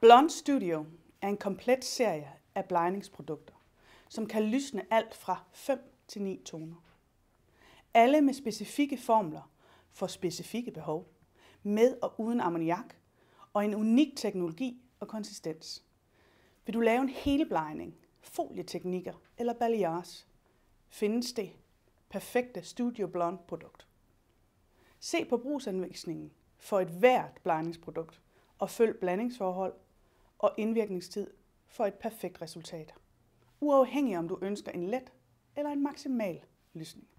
Blond Studio er en komplet serie af blegningsprodukter, som kan lysne alt fra 5 til 9 toner. Alle med specifikke formler for specifikke behov, med og uden ammoniak, og en unik teknologi og konsistens. Vil du lave en hele helblejning, folieteknikker eller balayage, findes det perfekte Studio Blond produkt. Se på brugsanvisningen for et hvert blegningsprodukt og følg blandingsforhold og indvirkningstid for et perfekt resultat. Uafhængig om du ønsker en let eller en maksimal lysning.